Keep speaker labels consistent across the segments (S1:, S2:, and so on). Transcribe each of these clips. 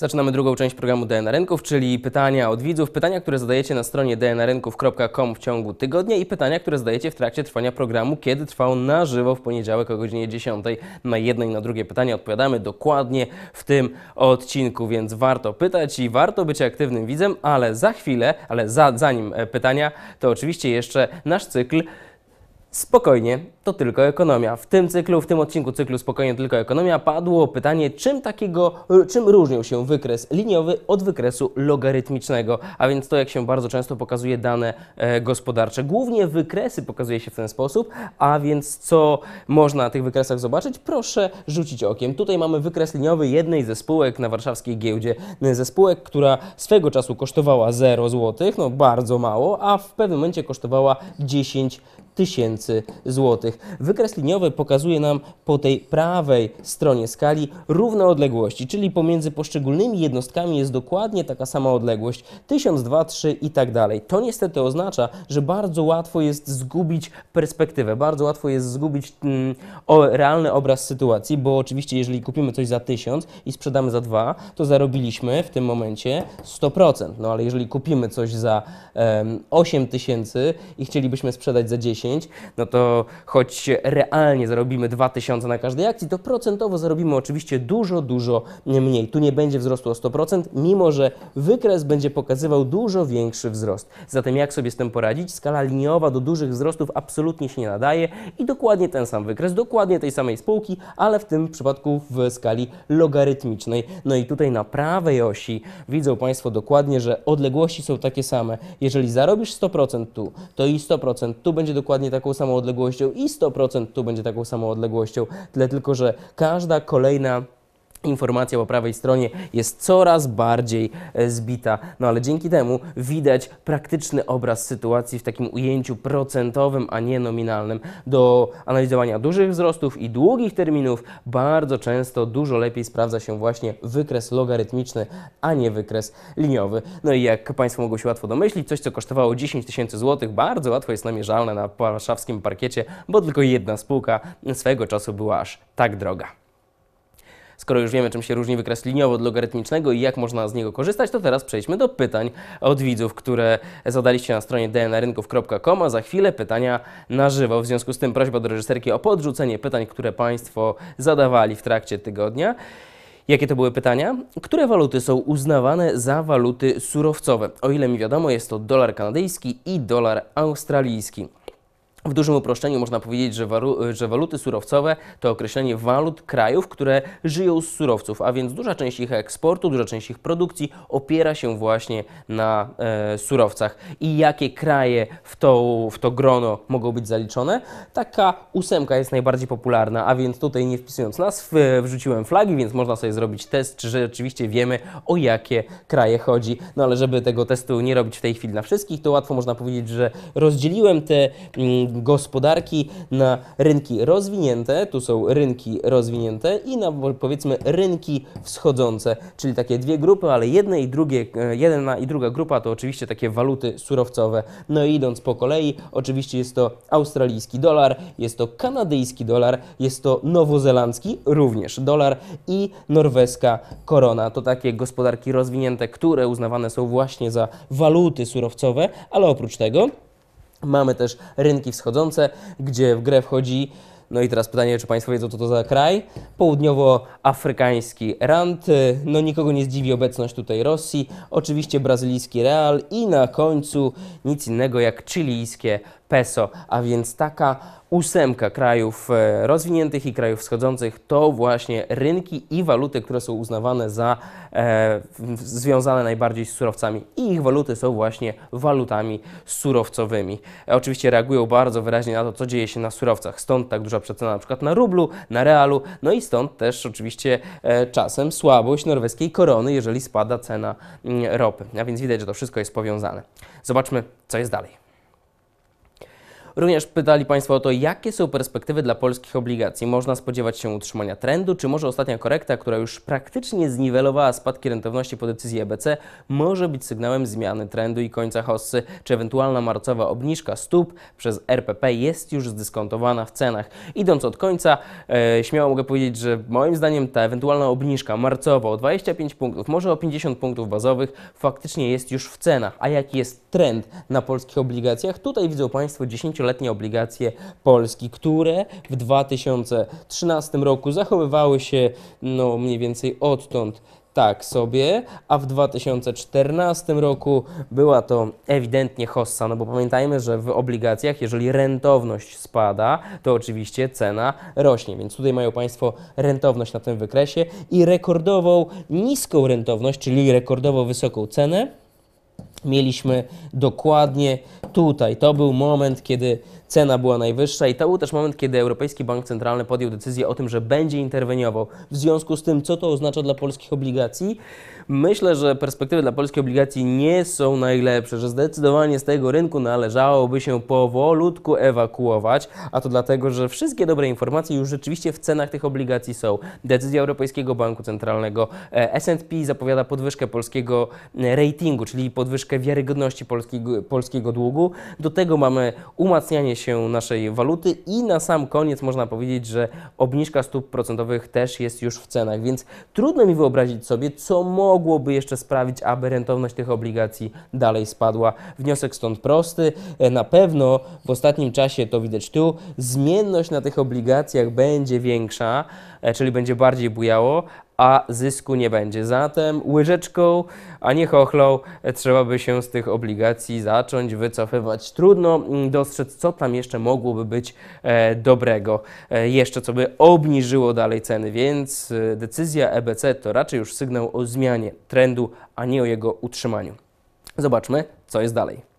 S1: Zaczynamy drugą część programu DNA Rynków, czyli pytania od widzów, pytania, które zadajecie na stronie dnrynków.com w ciągu tygodnia i pytania, które zadajecie w trakcie trwania programu, kiedy trwał na żywo w poniedziałek o godzinie 10. Na jedno i na drugie pytanie odpowiadamy dokładnie w tym odcinku, więc warto pytać i warto być aktywnym widzem, ale za chwilę, ale za, zanim e, pytania, to oczywiście jeszcze nasz cykl Spokojnie, to tylko ekonomia. W tym cyklu, w tym odcinku cyklu Spokojnie tylko ekonomia padło pytanie, czym takiego, czym różnił się wykres liniowy od wykresu logarytmicznego, a więc to jak się bardzo często pokazuje dane e, gospodarcze. Głównie wykresy pokazuje się w ten sposób, a więc co można na tych wykresach zobaczyć? Proszę rzucić okiem. Tutaj mamy wykres liniowy jednej ze spółek na warszawskiej giełdzie. E, ze spółek, która swego czasu kosztowała 0 zł, no bardzo mało, a w pewnym momencie kosztowała 10 tysięcy złotych. Wykres liniowy pokazuje nam po tej prawej stronie skali równe odległości, czyli pomiędzy poszczególnymi jednostkami jest dokładnie taka sama odległość 1000, 2, i tak dalej. To niestety oznacza, że bardzo łatwo jest zgubić perspektywę, bardzo łatwo jest zgubić mm, o, realny obraz sytuacji, bo oczywiście jeżeli kupimy coś za 1000 i sprzedamy za 2, to zarobiliśmy w tym momencie 100%. No ale jeżeli kupimy coś za um, 8000 i chcielibyśmy sprzedać za 10, 10, no to choć realnie zarobimy 2000 na każdej akcji, to procentowo zarobimy oczywiście dużo, dużo mniej. Tu nie będzie wzrostu o 100%, mimo że wykres będzie pokazywał dużo większy wzrost. Zatem jak sobie z tym poradzić? Skala liniowa do dużych wzrostów absolutnie się nie nadaje i dokładnie ten sam wykres, dokładnie tej samej spółki, ale w tym przypadku w skali logarytmicznej. No i tutaj na prawej osi widzą Państwo dokładnie, że odległości są takie same. Jeżeli zarobisz 100% tu, to i 100% tu będzie dokładnie dokładnie taką samą odległością i 100% tu będzie taką samą odległością, tyle tylko, że każda kolejna informacja po prawej stronie jest coraz bardziej e, zbita. No ale dzięki temu widać praktyczny obraz sytuacji w takim ujęciu procentowym, a nie nominalnym. Do analizowania dużych wzrostów i długich terminów bardzo często dużo lepiej sprawdza się właśnie wykres logarytmiczny, a nie wykres liniowy. No i jak Państwo mogą się łatwo domyślić, coś co kosztowało 10 tysięcy złotych bardzo łatwo jest namierzalne na warszawskim parkiecie, bo tylko jedna spółka swego czasu była aż tak droga. Skoro już wiemy, czym się różni wykres liniowy od logarytmicznego i jak można z niego korzystać, to teraz przejdźmy do pytań od widzów, które zadaliście na stronie dnrynków.com, a za chwilę pytania na żywo. W związku z tym prośba do reżyserki o podrzucenie pytań, które Państwo zadawali w trakcie tygodnia. Jakie to były pytania? Które waluty są uznawane za waluty surowcowe? O ile mi wiadomo, jest to dolar kanadyjski i dolar australijski. W dużym uproszczeniu można powiedzieć, że, że, waluty surowcowe to określenie walut krajów, które żyją z surowców, a więc duża część ich eksportu, duża część ich produkcji opiera się właśnie na e, surowcach. I jakie kraje w to, w to grono mogą być zaliczone? Taka ósemka jest najbardziej popularna, a więc tutaj nie wpisując nazw, e, wrzuciłem flagi, więc można sobie zrobić test, czy rzeczywiście wiemy o jakie kraje chodzi. No ale żeby tego testu nie robić w tej chwili na wszystkich, to łatwo można powiedzieć, że rozdzieliłem te... Mm, gospodarki na rynki rozwinięte, tu są rynki rozwinięte i na powiedzmy rynki wschodzące, czyli takie dwie grupy, ale i drugie, e, jedna i druga grupa to oczywiście takie waluty surowcowe. No i idąc po kolei, oczywiście jest to australijski dolar, jest to kanadyjski dolar, jest to nowozelandzki również dolar i norweska korona. To takie gospodarki rozwinięte, które uznawane są właśnie za waluty surowcowe, ale oprócz tego Mamy też rynki wschodzące, gdzie w grę wchodzi no i teraz pytanie, czy Państwo wiedzą, co to za kraj? Południowoafrykański rand. No nikogo nie zdziwi obecność tutaj Rosji. Oczywiście brazylijski real i na końcu nic innego jak chilijskie peso, a więc taka ósemka krajów e, rozwiniętych i krajów wschodzących to właśnie rynki i waluty, które są uznawane za e, związane najbardziej z surowcami i ich waluty są właśnie walutami surowcowymi. E, oczywiście reagują bardzo wyraźnie na to, co dzieje się na surowcach, stąd tak duża przecena na przykład na rublu, na realu, no i stąd też oczywiście e, czasem słabość norweskiej korony, jeżeli spada cena mm, ropy. A więc widać, że to wszystko jest powiązane. Zobaczmy, co jest dalej. Również pytali Państwo o to, jakie są perspektywy dla polskich obligacji. Można spodziewać się utrzymania trendu, czy może ostatnia korekta, która już praktycznie zniwelowała spadki rentowności po decyzji EBC, może być sygnałem zmiany trendu i końca hossy, czy ewentualna marcowa obniżka stóp przez RPP jest już zdyskontowana w cenach. Idąc od końca, e, śmiało mogę powiedzieć, że moim zdaniem ta ewentualna obniżka marcowa o 25 punktów, może o 50 punktów bazowych, faktycznie jest już w cenach. A jaki jest trend na polskich obligacjach? Tutaj widzą Państwo 10 dwunastoletnie obligacje Polski, które w 2013 roku zachowywały się no, mniej więcej odtąd tak sobie, a w 2014 roku była to ewidentnie hossa, no bo pamiętajmy, że w obligacjach, jeżeli rentowność spada, to oczywiście cena rośnie, więc tutaj mają Państwo rentowność na tym wykresie i rekordową niską rentowność, czyli rekordowo wysoką cenę, mieliśmy dokładnie tutaj. To był moment, kiedy cena była najwyższa i to był też moment, kiedy Europejski Bank Centralny podjął decyzję o tym, że będzie interweniował. W związku z tym, co to oznacza dla polskich obligacji, myślę, że perspektywy dla polskich obligacji nie są najlepsze, że zdecydowanie z tego rynku należałoby się powolutku ewakuować, a to dlatego, że wszystkie dobre informacje już rzeczywiście w cenach tych obligacji są. Decyzja Europejskiego Banku Centralnego, e, S&P zapowiada podwyżkę polskiego e, ratingu, czyli podwyżkę wiarygodności polskiego, polskiego długu. Do tego mamy umacnianie się naszej waluty i na sam koniec można powiedzieć, że obniżka stóp procentowych też jest już w cenach, więc trudno mi wyobrazić sobie, co mogłoby jeszcze sprawić, aby rentowność tych obligacji dalej spadła. Wniosek stąd prosty. E, na pewno w ostatnim czasie to widać tu, zmienność na tych obligacjach będzie większa, e, czyli będzie bardziej bujało, a zysku nie będzie. Zatem łyżeczką, a nie chochlą trzeba by się z tych obligacji zacząć wycofywać. Trudno mm, dostrzec, co tam jeszcze mogłoby być e, dobrego, e, jeszcze co by obniżyło dalej ceny, więc e, decyzja EBC to raczej już sygnał o zmianie trendu, a nie o jego utrzymaniu. Zobaczmy, co jest dalej.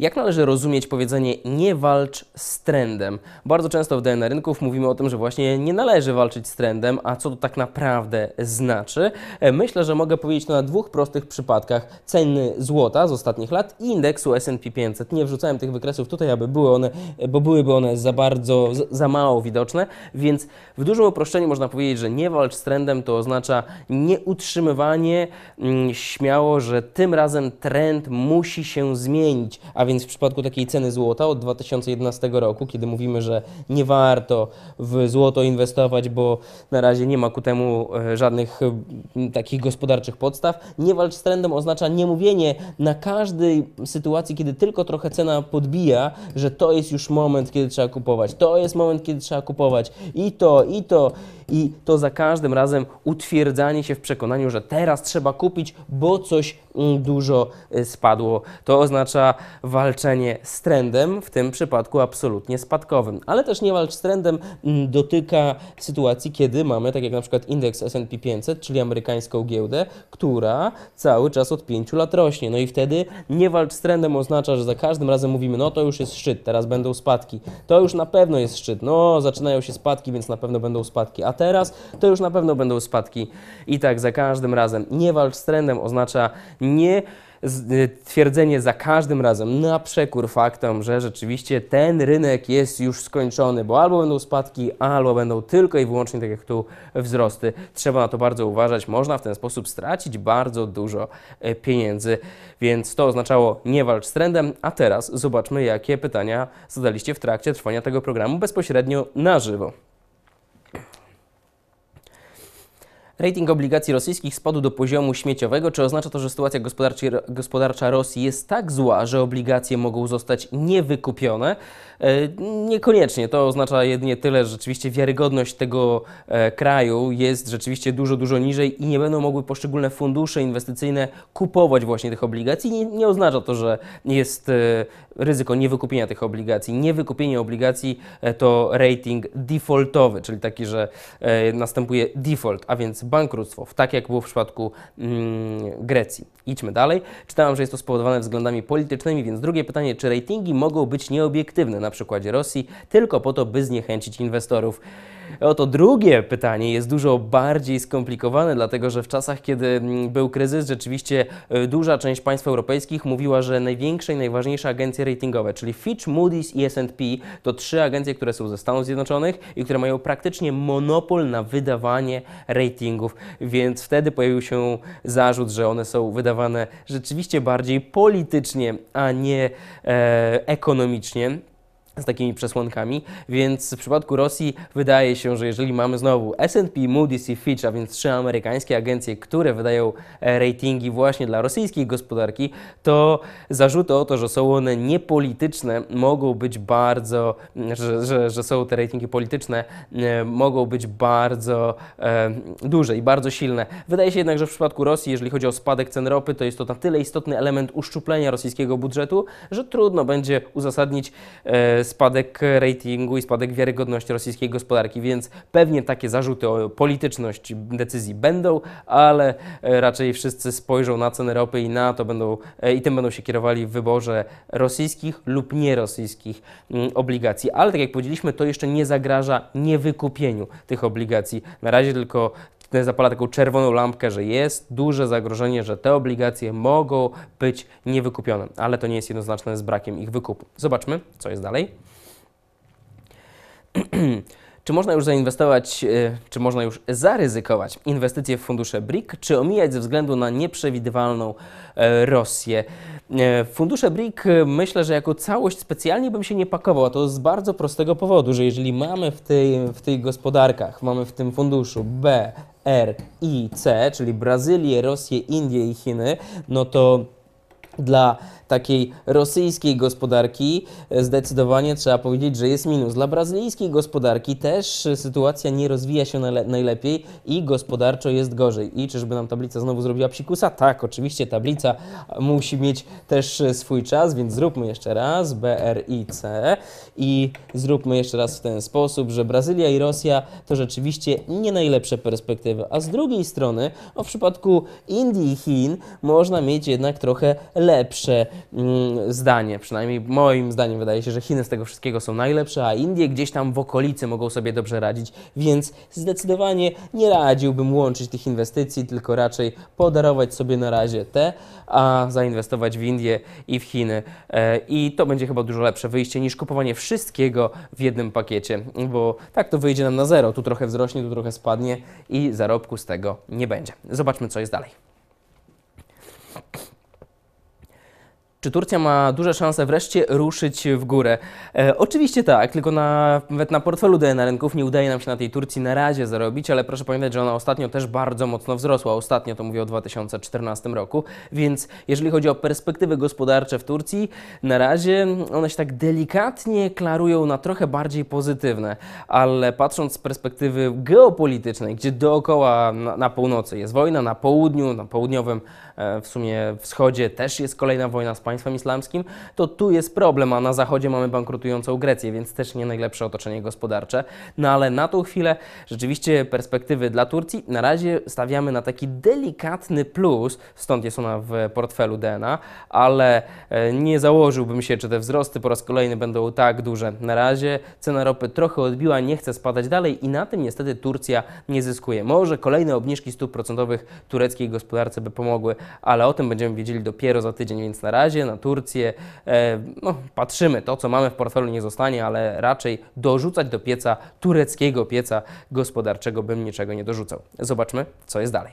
S1: Jak należy rozumieć powiedzenie nie walcz z trendem? Bardzo często w DNA rynków mówimy o tym, że właśnie nie należy walczyć z trendem, a co to tak naprawdę znaczy? E, myślę, że mogę powiedzieć to na dwóch prostych przypadkach. Ceny złota z ostatnich lat i indeksu S&P 500. Nie wrzucałem tych wykresów tutaj, aby były one, e, bo byłyby one za bardzo, za mało widoczne, więc w dużym uproszczeniu można powiedzieć, że nie walcz z trendem to oznacza nieutrzymywanie mm, śmiało, że tym razem trend musi się zmienić, a więc więc w przypadku takiej ceny złota od 2011 roku, kiedy mówimy, że nie warto w złoto inwestować, bo na razie nie ma ku temu e, żadnych e, takich gospodarczych podstaw, nie walcz z trendem oznacza nie mówienie na każdej sytuacji, kiedy tylko trochę cena podbija, że to jest już moment, kiedy trzeba kupować, to jest moment, kiedy trzeba kupować i to, i to, i to za każdym razem utwierdzanie się w przekonaniu, że teraz trzeba kupić, bo coś mm, dużo e, spadło. To oznacza wartość walczenie z trendem, w tym przypadku absolutnie spadkowym. Ale też nie walcz z trendem mm, dotyka sytuacji, kiedy mamy, tak jak na przykład indeks S&P 500, czyli amerykańską giełdę, która cały czas od 5 lat rośnie. No i wtedy nie walcz z trendem oznacza, że za każdym razem mówimy, no to już jest szczyt, teraz będą spadki. To już na pewno jest szczyt, no zaczynają się spadki, więc na pewno będą spadki. A teraz to już na pewno będą spadki. I tak za każdym razem. Nie walcz z trendem oznacza nie Y, twierdzenie za każdym razem na przekór faktom, że rzeczywiście ten rynek jest już skończony, bo albo będą spadki, albo będą tylko i wyłącznie, tak jak tu, wzrosty. Trzeba na to bardzo uważać. Można w ten sposób stracić bardzo dużo y, pieniędzy, więc to oznaczało nie walcz z trendem. A teraz zobaczmy, jakie pytania zadaliście w trakcie trwania tego programu bezpośrednio na żywo. Rating obligacji rosyjskich spadł do poziomu śmieciowego. Czy oznacza to, że sytuacja gospodarcza Rosji jest tak zła, że obligacje mogą zostać niewykupione? E, niekoniecznie. To oznacza jedynie tyle, że rzeczywiście wiarygodność tego e, kraju jest rzeczywiście dużo, dużo niżej i nie będą mogły poszczególne fundusze inwestycyjne kupować właśnie tych obligacji. Nie, nie oznacza to, że jest e, ryzyko niewykupienia tych obligacji. Niewykupienie obligacji to rating defaultowy, czyli taki, że następuje default, a więc bankructwo, tak jak było w przypadku mm, Grecji. Idźmy dalej. Czytałam, że jest to spowodowane względami politycznymi, więc drugie pytanie, czy ratingi mogą być nieobiektywne na przykładzie Rosji tylko po to, by zniechęcić inwestorów? Oto drugie pytanie jest dużo bardziej skomplikowane, dlatego że w czasach, kiedy mm, był kryzys, rzeczywiście e, duża część państw europejskich mówiła, że największe i najważniejsze agencje ratingowe, czyli Fitch, Moody's i S&P, to trzy agencje, które są ze Stanów Zjednoczonych i które mają praktycznie monopol na wydawanie ratingu więc wtedy pojawił się zarzut, że one są wydawane rzeczywiście bardziej politycznie, a nie e, ekonomicznie z takimi przesłankami, więc w przypadku Rosji wydaje się, że jeżeli mamy znowu S&P, Moody's i Fitch, a więc trzy amerykańskie agencje, które wydają e, ratingi właśnie dla rosyjskiej gospodarki, to zarzuty o to, że są one niepolityczne, mogą być bardzo, mm, że, że, że są te ratingi polityczne, e, mogą być bardzo e, duże i bardzo silne. Wydaje się jednak, że w przypadku Rosji, jeżeli chodzi o spadek cen ropy, to jest to na tyle istotny element uszczuplenia rosyjskiego budżetu, że trudno będzie uzasadnić e, spadek ratingu i spadek wiarygodności rosyjskiej gospodarki, więc pewnie takie zarzuty o polityczność decyzji będą, ale e, raczej wszyscy spojrzą na cenę ropy i na to będą e, i tym będą się kierowali w wyborze rosyjskich lub nierosyjskich mm, obligacji. Ale tak jak powiedzieliśmy, to jeszcze nie zagraża niewykupieniu tych obligacji. Na razie tylko wtedy zapala taką czerwoną lampkę, że jest duże zagrożenie, że te obligacje mogą być niewykupione, ale to nie jest jednoznaczne z brakiem ich wykupu. Zobaczmy, co jest dalej. Czy można już zainwestować, e, czy można już zaryzykować inwestycje w fundusze BRIC, czy omijać ze względu na nieprzewidywalną e, Rosję? E, fundusze BRIC e, myślę, że jako całość specjalnie bym się nie pakował, a to z bardzo prostego powodu, że jeżeli mamy w, tej, w tych gospodarkach, mamy w tym funduszu B, R i C, czyli Brazylię, Rosję, Indie i Chiny, no to dla takiej rosyjskiej gospodarki zdecydowanie trzeba powiedzieć, że jest minus. Dla brazylijskiej gospodarki też sytuacja nie rozwija się najlepiej i gospodarczo jest gorzej. I czyżby nam tablica znowu zrobiła psikusa? Tak, oczywiście tablica musi mieć też swój czas, więc zróbmy jeszcze raz BRIC i zróbmy jeszcze raz w ten sposób, że Brazylia i Rosja to rzeczywiście nie najlepsze perspektywy. A z drugiej strony, no w przypadku Indii i Chin można mieć jednak trochę lepsze Mm, zdanie, przynajmniej moim zdaniem wydaje się, że Chiny z tego wszystkiego są najlepsze, a Indie gdzieś tam w okolicy mogą sobie dobrze radzić, więc zdecydowanie nie radziłbym łączyć tych inwestycji, tylko raczej podarować sobie na razie te, a zainwestować w Indie i w Chiny. E, I to będzie chyba dużo lepsze wyjście niż kupowanie wszystkiego w jednym pakiecie, bo tak to wyjdzie nam na zero. Tu trochę wzrośnie, tu trochę spadnie i zarobku z tego nie będzie. Zobaczmy, co jest dalej. Czy Turcja ma duże szanse wreszcie ruszyć w górę? E, oczywiście tak, tylko na, nawet na portfelu DNA rynków nie udaje nam się na tej Turcji na razie zarobić, ale proszę pamiętać, że ona ostatnio też bardzo mocno wzrosła. Ostatnio to mówię o 2014 roku, więc jeżeli chodzi o perspektywy gospodarcze w Turcji, na razie one się tak delikatnie klarują na trochę bardziej pozytywne, ale patrząc z perspektywy geopolitycznej, gdzie dookoła na, na północy jest wojna, na południu, na południowym e, w sumie wschodzie też jest kolejna wojna z państwem islamskim, to tu jest problem, a na zachodzie mamy bankrutującą Grecję, więc też nie najlepsze otoczenie gospodarcze. No ale na tą chwilę rzeczywiście perspektywy dla Turcji na razie stawiamy na taki delikatny plus, stąd jest ona w portfelu DNA, ale e, nie założyłbym się, czy te wzrosty po raz kolejny będą tak duże. Na razie cena ropy trochę odbiła, nie chce spadać dalej i na tym niestety Turcja nie zyskuje. Może kolejne obniżki stóp procentowych tureckiej gospodarce by pomogły, ale o tym będziemy wiedzieli dopiero za tydzień, więc na razie na Turcję. E, no, patrzymy, to co mamy w portfelu nie zostanie, ale raczej dorzucać do pieca tureckiego pieca gospodarczego bym niczego nie dorzucał. Zobaczmy, co jest dalej.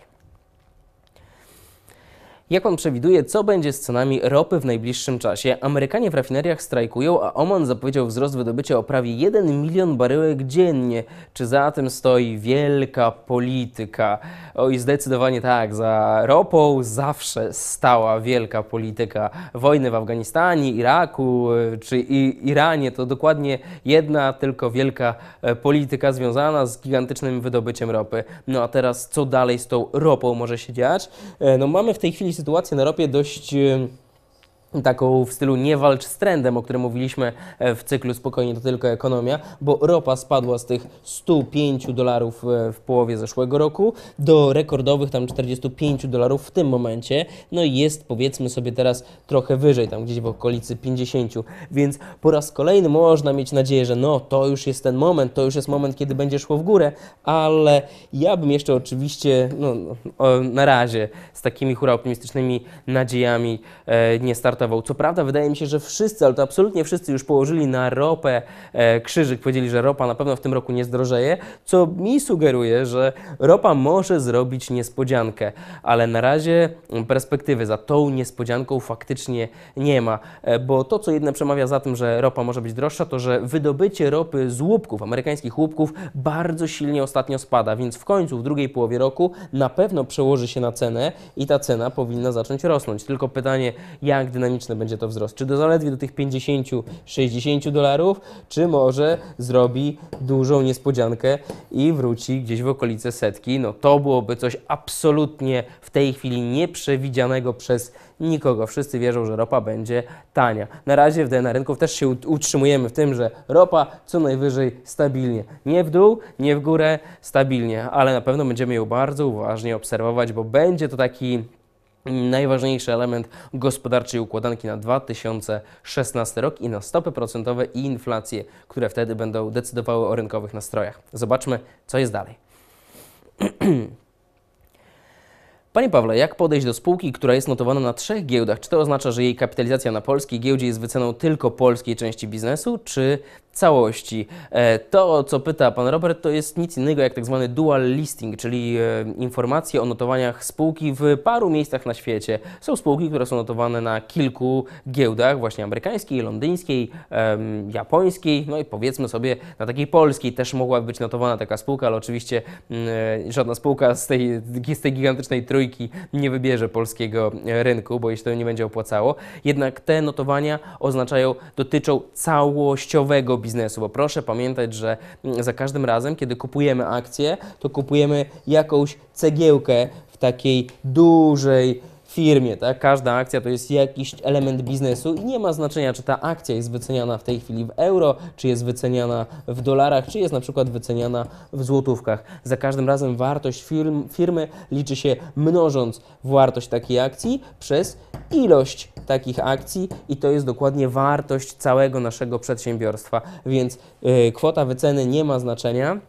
S1: Jak pan przewiduje, co będzie z cenami ropy w najbliższym czasie? Amerykanie w rafineriach strajkują, a Oman zapowiedział wzrost wydobycia o prawie 1 milion baryłek dziennie. Czy za tym stoi wielka polityka? Oj, zdecydowanie tak. Za ropą zawsze stała wielka polityka. Wojny w Afganistanie, Iraku e, czy Iranie to dokładnie jedna tylko wielka e, polityka związana z gigantycznym wydobyciem ropy. No a teraz co dalej z tą ropą może się dziać? E, no mamy w tej chwili sytuacja na ropie dość taką w stylu nie walcz z trendem, o którym mówiliśmy e, w cyklu Spokojnie to tylko ekonomia, bo ropa spadła z tych 105 dolarów e, w połowie zeszłego roku do rekordowych tam 45 dolarów w tym momencie, no i jest powiedzmy sobie teraz trochę wyżej, tam gdzieś w okolicy 50, więc po raz kolejny można mieć nadzieję, że no to już jest ten moment, to już jest moment, kiedy będzie szło w górę, ale ja bym jeszcze oczywiście no, no na razie z takimi hura optymistycznymi nadziejami e, nie startował co prawda wydaje mi się, że wszyscy, ale to absolutnie wszyscy już położyli na ropę e, krzyżyk, powiedzieli, że ropa na pewno w tym roku nie zdrożeje, co mi sugeruje, że ropa może zrobić niespodziankę, ale na razie mm, perspektywy za tą niespodzianką faktycznie nie ma, e, bo to, co jedne przemawia za tym, że ropa może być droższa, to że wydobycie ropy z łupków, amerykańskich łupków, bardzo silnie ostatnio spada, więc w końcu, w drugiej połowie roku na pewno przełoży się na cenę i ta cena powinna zacząć rosnąć. Tylko pytanie, jak dynamicznie dynamiczny będzie to wzrost. Czy do zaledwie do tych 50-60 dolarów, czy może zrobi dużą niespodziankę i wróci gdzieś w okolice setki. No to byłoby coś absolutnie w tej chwili nieprzewidzianego przez nikogo. Wszyscy wierzą, że ropa będzie tania. Na razie w DNA rynków też się utrzymujemy w tym, że ropa co najwyżej stabilnie. Nie w dół, nie w górę, stabilnie, ale na pewno będziemy ją bardzo uważnie obserwować, bo będzie to taki najważniejszy element gospodarczej układanki na 2016 rok i na stopy procentowe i inflację, które wtedy będą decydowały o rynkowych nastrojach. Zobaczmy, co jest dalej. Panie Pawle, jak podejść do spółki, która jest notowana na trzech giełdach? Czy to oznacza, że jej kapitalizacja na polskiej giełdzie jest wyceną tylko polskiej części biznesu, czy całości. E, to, o co pyta pan Robert, to jest nic innego jak tak zwany dual listing, czyli e, informacje o notowaniach spółki w paru miejscach na świecie. Są spółki, które są notowane na kilku giełdach, właśnie amerykańskiej, londyńskiej, japońskiej, no i powiedzmy sobie na takiej polskiej też mogłaby być notowana taka spółka, ale oczywiście mm, e, żadna spółka z tej, z tej gigantycznej trójki nie wybierze polskiego rynku, bo jej to nie będzie opłacało. Jednak te notowania oznaczają, dotyczą całościowego biznesu biznesu, bo proszę pamiętać, że mm, za każdym razem, kiedy kupujemy akcję, to kupujemy jakąś cegiełkę w takiej dużej, firmie, tak? Każda akcja to jest jakiś element biznesu i nie ma znaczenia, czy ta akcja jest wyceniana w tej chwili w euro, czy jest wyceniana w dolarach, czy jest na przykład wyceniana w złotówkach. Za każdym razem wartość firm, firmy liczy się mnożąc wartość takiej akcji przez ilość takich akcji i to jest dokładnie wartość całego naszego przedsiębiorstwa. Więc yy, kwota wyceny nie ma znaczenia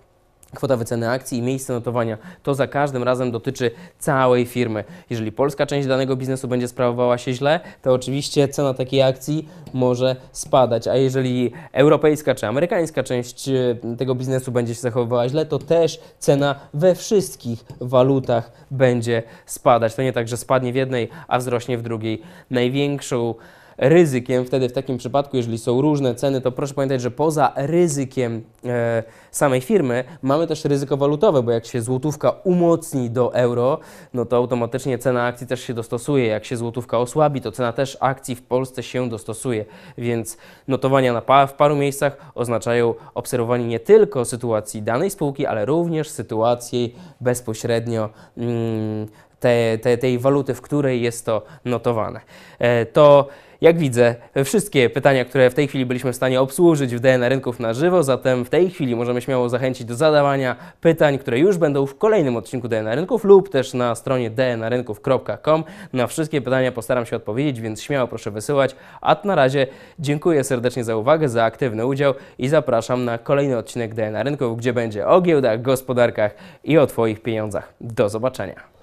S1: kwota wyceny akcji i miejsce notowania. To za każdym razem dotyczy całej firmy. Jeżeli polska część danego biznesu będzie sprawowała się źle, to oczywiście cena takiej akcji może spadać, a jeżeli europejska czy amerykańska część e, tego biznesu będzie się zachowywała źle, to też cena we wszystkich walutach będzie spadać. To nie tak, że spadnie w jednej, a wzrośnie w drugiej. Największą ryzykiem. Wtedy w takim przypadku, jeżeli są różne ceny, to proszę pamiętać, że poza ryzykiem e, samej firmy mamy też ryzyko walutowe, bo jak się złotówka umocni do euro, no to automatycznie cena akcji też się dostosuje. Jak się złotówka osłabi, to cena też akcji w Polsce się dostosuje. Więc notowania na pa w paru miejscach oznaczają obserwowanie nie tylko sytuacji danej spółki, ale również sytuacji bezpośrednio mm, te, te, tej waluty, w której jest to notowane. E, to jak widzę, wszystkie pytania, które w tej chwili byliśmy w stanie obsłużyć w DNA Rynków na żywo, zatem w tej chwili możemy śmiało zachęcić do zadawania pytań, które już będą w kolejnym odcinku DNA Rynków lub też na stronie dnarynków.com. Na wszystkie pytania postaram się odpowiedzieć, więc śmiało proszę wysyłać. A na razie dziękuję serdecznie za uwagę, za aktywny udział i zapraszam na kolejny odcinek DNA Rynków, gdzie będzie o giełdach, gospodarkach i o Twoich pieniądzach. Do zobaczenia.